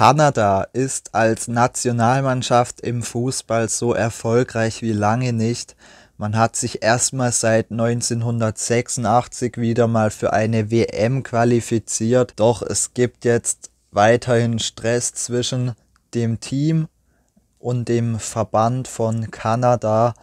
Kanada ist als Nationalmannschaft im Fußball so erfolgreich wie lange nicht. Man hat sich erstmal seit 1986 wieder mal für eine WM qualifiziert, doch es gibt jetzt weiterhin Stress zwischen dem Team und dem Verband von Kanada.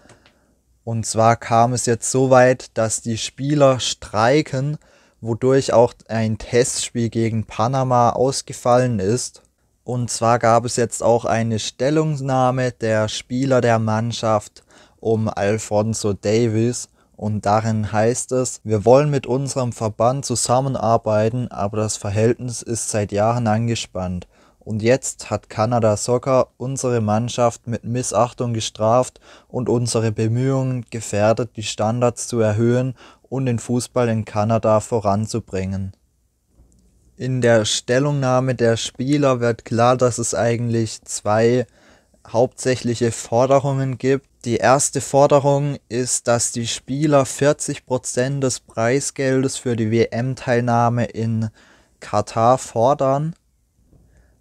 Und zwar kam es jetzt so weit, dass die Spieler streiken, wodurch auch ein Testspiel gegen Panama ausgefallen ist. Und zwar gab es jetzt auch eine Stellungnahme der Spieler der Mannschaft um Alfonso Davis. Und darin heißt es, wir wollen mit unserem Verband zusammenarbeiten, aber das Verhältnis ist seit Jahren angespannt. Und jetzt hat Kanada Soccer unsere Mannschaft mit Missachtung gestraft und unsere Bemühungen gefährdet, die Standards zu erhöhen und den Fußball in Kanada voranzubringen in der Stellungnahme der Spieler wird klar, dass es eigentlich zwei hauptsächliche Forderungen gibt. Die erste Forderung ist, dass die Spieler 40% des Preisgeldes für die WM-Teilnahme in Katar fordern.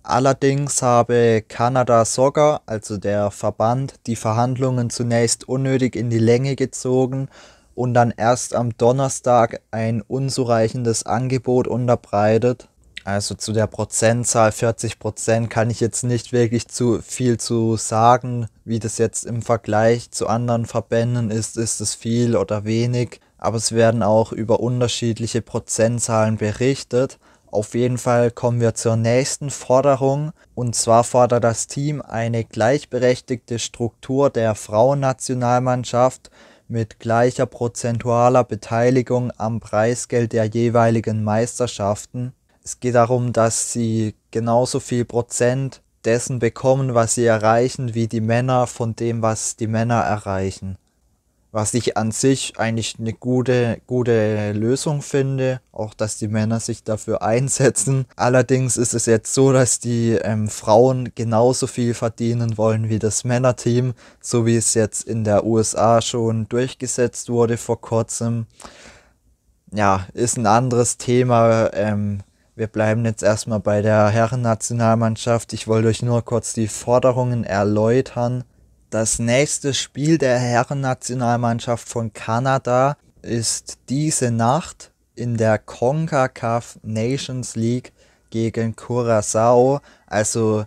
Allerdings habe Kanada Soccer, also der Verband, die Verhandlungen zunächst unnötig in die Länge gezogen und dann erst am Donnerstag ein unzureichendes Angebot unterbreitet. Also zu der Prozentzahl 40 Prozent kann ich jetzt nicht wirklich zu viel zu sagen. Wie das jetzt im Vergleich zu anderen Verbänden ist, ist es viel oder wenig. Aber es werden auch über unterschiedliche Prozentzahlen berichtet. Auf jeden Fall kommen wir zur nächsten Forderung. Und zwar fordert das Team eine gleichberechtigte Struktur der Frauennationalmannschaft mit gleicher prozentualer Beteiligung am Preisgeld der jeweiligen Meisterschaften. Es geht darum, dass sie genauso viel Prozent dessen bekommen, was sie erreichen, wie die Männer von dem, was die Männer erreichen was ich an sich eigentlich eine gute, gute Lösung finde, auch dass die Männer sich dafür einsetzen. Allerdings ist es jetzt so, dass die ähm, Frauen genauso viel verdienen wollen wie das Männerteam, so wie es jetzt in der USA schon durchgesetzt wurde vor kurzem. Ja, ist ein anderes Thema. Ähm, wir bleiben jetzt erstmal bei der Herrennationalmannschaft. Ich wollte euch nur kurz die Forderungen erläutern. Das nächste Spiel der Herrennationalmannschaft von Kanada ist diese Nacht in der CONCACAF Nations League gegen Curaçao. Also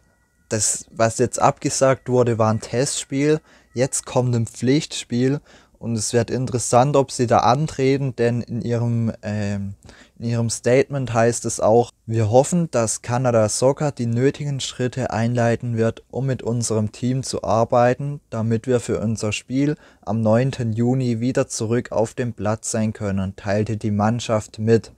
das, was jetzt abgesagt wurde, war ein Testspiel. Jetzt kommt ein Pflichtspiel und es wird interessant, ob sie da antreten, denn in ihrem, ähm, in ihrem Statement heißt es auch, wir hoffen, dass Kanada Soccer die nötigen Schritte einleiten wird, um mit unserem Team zu arbeiten, damit wir für unser Spiel am 9. Juni wieder zurück auf dem Platz sein können, teilte die Mannschaft mit.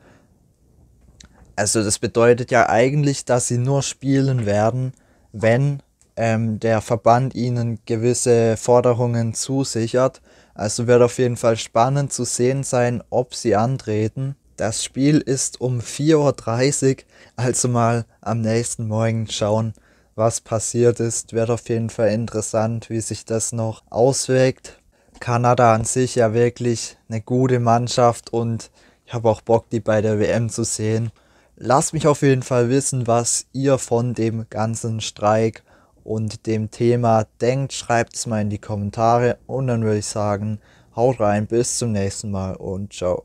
Also das bedeutet ja eigentlich, dass sie nur spielen werden, wenn ähm, der Verband ihnen gewisse Forderungen zusichert also wird auf jeden Fall spannend zu sehen sein, ob sie antreten. Das Spiel ist um 4.30 Uhr, also mal am nächsten Morgen schauen, was passiert ist. Wird auf jeden Fall interessant, wie sich das noch auswirkt. Kanada an sich ja wirklich eine gute Mannschaft und ich habe auch Bock, die bei der WM zu sehen. Lasst mich auf jeden Fall wissen, was ihr von dem ganzen Streik und dem Thema denkt, schreibt es mal in die Kommentare und dann würde ich sagen, haut rein, bis zum nächsten Mal und ciao.